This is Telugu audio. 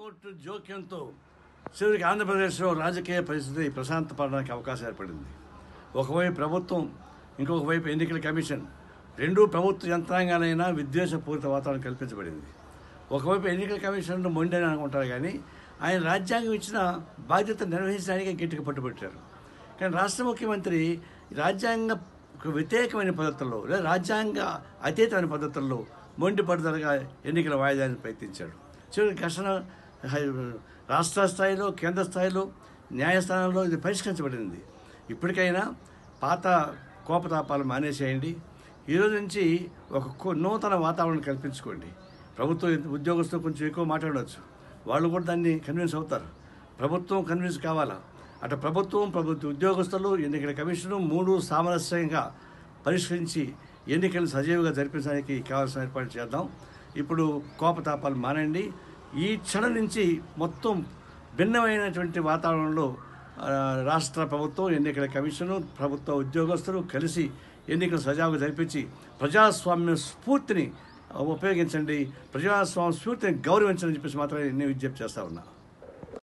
కోర్టు జోక్యంతో చివరికి ఆంధ్రప్రదేశ్లో రాజకీయ పరిస్థితి ప్రశాంతపడడానికి అవకాశం ఏర్పడింది ఒకవైపు ప్రభుత్వం ఇంకొక వైపు ఎన్నికల కమిషన్ రెండు ప్రభుత్వ యంత్రాంగానైనా విద్వేషపూరిత వాతావరణం కల్పించబడింది ఒకవైపు ఎన్నికల కమిషన్ మొండని అనుకుంటారు కానీ ఆయన రాజ్యాంగం ఇచ్చిన బాధ్యత నిర్వహించడానికి గట్టిగా పట్టుబట్టారు కానీ రాష్ట్ర ముఖ్యమంత్రి రాజ్యాంగ వ్యతిరేకమైన పద్ధతుల్లో లేదా రాజ్యాంగ అతీతమైన పద్ధతుల్లో మొండి పడుదలగా ఎన్నికల వాయిదాన్ని ప్రయత్నించాడు చివరికి ఘర్షణ రాష్ట్ర స్థాయిలో కేంద్ర స్థాయిలో న్యాయస్థానంలో ఇది పరిష్కరించబడింది ఇప్పటికైనా పాత కోపతాపాలు మానేసేయండి ఈరోజు నుంచి ఒక నూతన వాతావరణం కల్పించుకోండి ప్రభుత్వం ఉద్యోగస్తులు కొంచెం ఎక్కువ మాట్లాడవచ్చు వాళ్ళు కూడా దాన్ని కన్విన్స్ అవుతారు ప్రభుత్వం కన్విన్స్ కావాలా అటు ప్రభుత్వం ప్రభుత్వ ఉద్యోగస్తులు ఎన్నికల కమిషను మూడు సామరస్యంగా పరిష్కరించి ఎన్నికలు సజీవంగా జరిపించడానికి కావాల్సిన ఏర్పాటు చేద్దాం ఇప్పుడు కోపతాపాలు మానండి ఈ క్షణం నుంచి మొత్తం భిన్నమైనటువంటి వాతావరణంలో రాష్ట్ర ప్రభుత్వం ఎన్నికల కమిషను ప్రభుత్వ ఉద్యోగస్తులు కలిసి ఎన్నికల సజావుగా జరిపించి ప్రజాస్వామ్య స్ఫూర్తిని ఉపయోగించండి ప్రజాస్వామ్య స్ఫూర్తిని అని చెప్పేసి మాత్రమే నేను విజ్ఞప్తి చేస్తా ఉన్నా